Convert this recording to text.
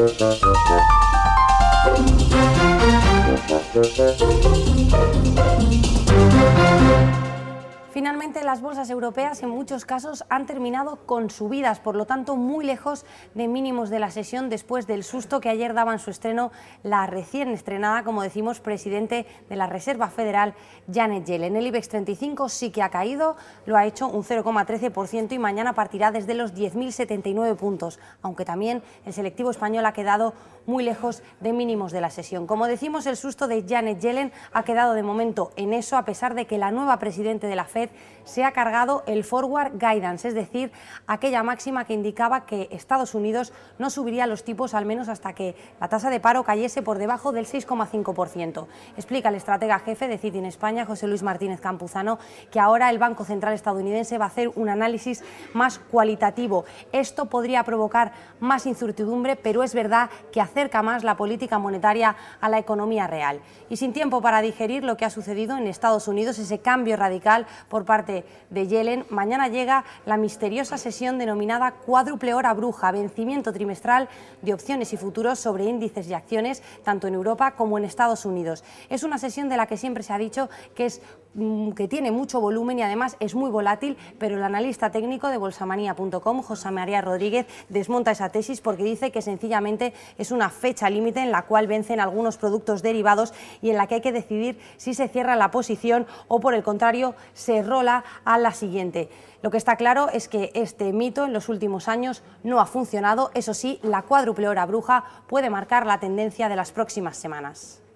Thank you. las bolsas europeas en muchos casos han terminado con subidas, por lo tanto muy lejos de mínimos de la sesión después del susto que ayer daban su estreno la recién estrenada, como decimos, presidente de la Reserva Federal, Janet Yellen. El IBEX 35 sí que ha caído, lo ha hecho un 0,13% y mañana partirá desde los 10.079 puntos, aunque también el selectivo español ha quedado muy lejos de mínimos de la sesión. Como decimos, el susto de Janet Yellen ha quedado de momento en eso, a pesar de que la nueva presidenta de la Fed se ha cargado el forward guidance, es decir, aquella máxima que indicaba que Estados Unidos no subiría los tipos al menos hasta que la tasa de paro cayese por debajo del 6,5%. Explica el estratega jefe de Citi en España, José Luis Martínez Campuzano, que ahora el Banco Central estadounidense va a hacer un análisis más cualitativo. Esto podría provocar más incertidumbre, pero es verdad que hacer acerca más la política monetaria a la economía real. Y sin tiempo para digerir lo que ha sucedido en Estados Unidos, ese cambio radical por parte de Yellen, mañana llega la misteriosa sesión denominada cuádruple hora bruja, vencimiento trimestral de opciones y futuros sobre índices y acciones, tanto en Europa como en Estados Unidos. Es una sesión de la que siempre se ha dicho que es Mm, que tiene mucho volumen y además es muy volátil, pero el analista técnico de bolsamanía.com, José María Rodríguez, desmonta esa tesis porque dice que sencillamente es una fecha límite en la cual vencen algunos productos derivados y en la que hay que decidir si se cierra la posición o por el contrario se rola a la siguiente. Lo que está claro es que este mito en los últimos años no ha funcionado, eso sí, la cuádruple hora bruja puede marcar la tendencia de las próximas semanas.